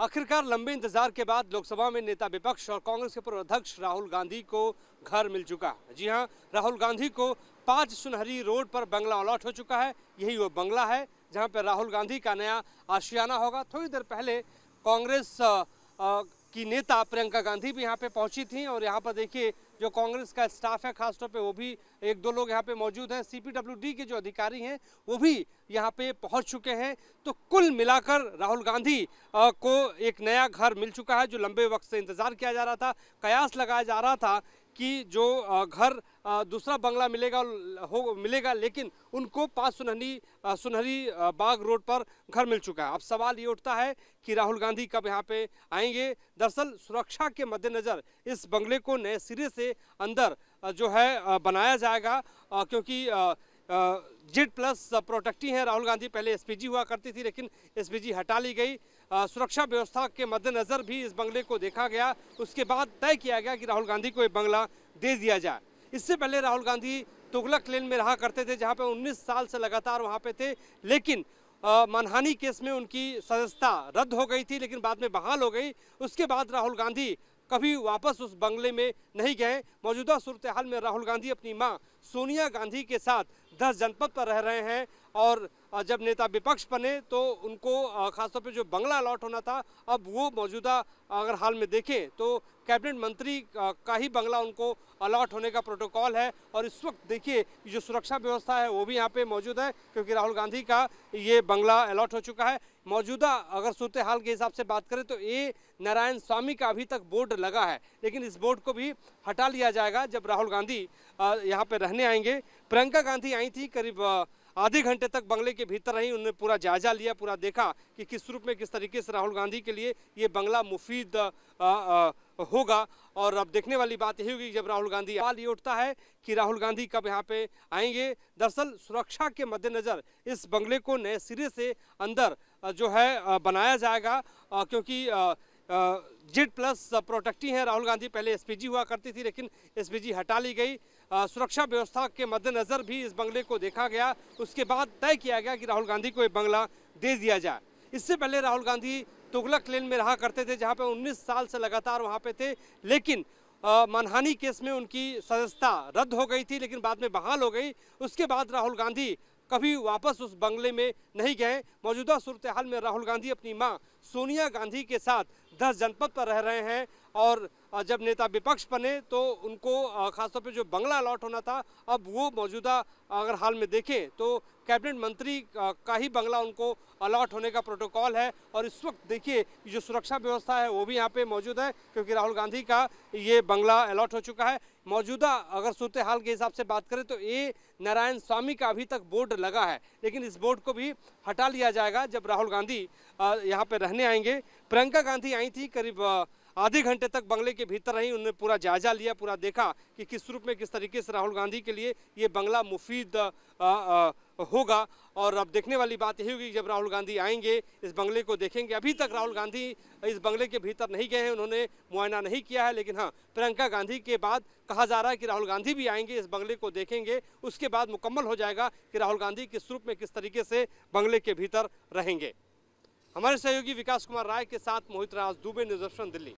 आखिरकार लंबे इंतजार के बाद लोकसभा में नेता विपक्ष और कांग्रेस के पूर्व अध्यक्ष राहुल गांधी को घर मिल चुका है जी हां राहुल गांधी को पाँच सुनहरी रोड पर बंगला अलॉट हो चुका है यही वो बंगला है जहां पर राहुल गांधी का नया आशियाना होगा थोड़ी देर पहले कांग्रेस की नेता प्रियंका गांधी भी यहाँ पे पहुंची थी और यहाँ पर देखिए जो कांग्रेस का स्टाफ है खासतौर पे वो भी एक दो लोग यहाँ पे मौजूद हैं सीपीडब्ल्यूडी के जो अधिकारी हैं वो भी यहाँ पे पहुँच चुके हैं तो कुल मिलाकर राहुल गांधी को एक नया घर मिल चुका है जो लंबे वक्त से इंतज़ार किया जा रहा था कयास लगाया जा रहा था कि जो घर दूसरा बंगला मिलेगा हो मिलेगा लेकिन उनको पाँच सुनहरी सुनहरी बाग रोड पर घर मिल चुका है अब सवाल ये उठता है कि राहुल गांधी कब यहाँ पे आएंगे दरअसल सुरक्षा के मद्देनज़र इस बंगले को नए सिरे से अंदर जो है बनाया जाएगा क्योंकि जिड प्लस प्रोटेक्टी है राहुल गांधी पहले एसपीजी हुआ करती थी लेकिन एसपीजी हटा ली गई सुरक्षा व्यवस्था के मद्देनज़र भी इस बंगले को देखा गया उसके बाद तय किया गया कि राहुल गांधी को ये बंगला दे दिया जाए इससे पहले राहुल गांधी तुगलक लेन में रहा करते थे जहाँ पर 19 साल से लगातार वहाँ पे थे लेकिन मनहानी केस में उनकी सदस्यता रद्द हो गई थी लेकिन बाद में बहाल हो गई उसके बाद राहुल गांधी कभी वापस उस बंगले में नहीं गए मौजूदा सूरत हाल में राहुल गांधी अपनी माँ सोनिया गांधी के साथ दस जनपद पर रह रहे हैं और जब नेता विपक्ष बने तो उनको खासतौर पर जो बंगला अलॉट होना था अब वो मौजूदा अगर हाल में देखें तो कैबिनेट मंत्री का ही बंगला उनको अलॉट होने का प्रोटोकॉल है और इस वक्त देखिए जो सुरक्षा व्यवस्था है वो भी यहाँ पे मौजूद है क्योंकि राहुल गांधी का ये बंगला अलॉट हो चुका है मौजूदा अगर सूरत हाल के हिसाब से बात करें तो ए नारायण स्वामी का अभी तक बोर्ड लगा है लेकिन इस बोर्ड को भी हटा लिया जाएगा जब राहुल गांधी यहाँ पर रहने आएंगे प्रियंका गांधी आई थी करीब आधे घंटे तक बंगले के भीतर रही उन्होंने पूरा जायजा लिया पूरा देखा कि किस रूप में किस तरीके से राहुल गांधी के लिए ये बंगला मुफीद आ, आ, होगा और अब देखने वाली बात यही होगी जब राहुल गांधी सवाल ये उठता है कि राहुल गांधी कब यहाँ पे आएंगे दरअसल सुरक्षा के मद्देनज़र इस बंगले को नए सिरे से अंदर जो है बनाया जाएगा क्योंकि जेड प्लस प्रोटेक्टिंग है राहुल गांधी पहले एसपीजी हुआ करती थी लेकिन एसपीजी हटा ली गई सुरक्षा व्यवस्था के मद्देनज़र भी इस बंगले को देखा गया उसके बाद तय किया गया कि राहुल गांधी को ये बंगला दे दिया जाए इससे पहले राहुल गांधी तुगलक लेन में रहा करते थे जहाँ पर उन्नीस साल से लगातार वहाँ पे थे लेकिन मनहानी केस में उनकी सदस्यता रद्द हो गई थी लेकिन बाद में बहाल हो गई उसके बाद राहुल गांधी कभी वापस उस बंगले में नहीं गए मौजूदा सूरत हाल में राहुल गांधी अपनी माँ सोनिया गांधी के साथ दस जनपद पर रह रहे हैं और जब नेता विपक्ष बने तो उनको खासतौर पर जो बंगला अलॉट होना था अब वो मौजूदा अगर हाल में देखें तो कैबिनेट मंत्री का ही बंगला उनको अलॉट होने का प्रोटोकॉल है और इस वक्त देखिए जो सुरक्षा व्यवस्था है वो भी यहाँ पे मौजूद है क्योंकि राहुल गांधी का ये बंगला अलॉट हो चुका है मौजूदा अगर सूरत हाल के हिसाब से बात करें तो ए नारायण स्वामी का अभी तक बोर्ड लगा है लेकिन इस बोर्ड को भी हटा लिया जाएगा जब राहुल गांधी यहाँ पर रहने आएंगे प्रियंका गांधी आई थी करीब आधे घंटे तक बंगले के भीतर रही उन्होंने पूरा जायजा लिया पूरा देखा कि किस रूप में किस तरीके से राहुल गांधी के लिए ये बंगला मुफीद आ, आ, होगा और अब देखने वाली बात यही होगी जब राहुल गांधी आएंगे इस बंगले को देखेंगे अभी तक राहुल गांधी इस बंगले के भीतर नहीं गए हैं उन्होंने मुआयना नहीं किया है लेकिन हाँ प्रियंका गांधी के बाद कहा जा रहा है कि राहुल गांधी भी आएंगे इस बंगले को देखेंगे उसके बाद मुकम्मल हो जाएगा कि राहुल गांधी किस रूप में किस तरीके से बंगले के भीतर रहेंगे हमारे सहयोगी विकास कुमार राय के साथ मोहित राज दुबे न्यूज दिल्ली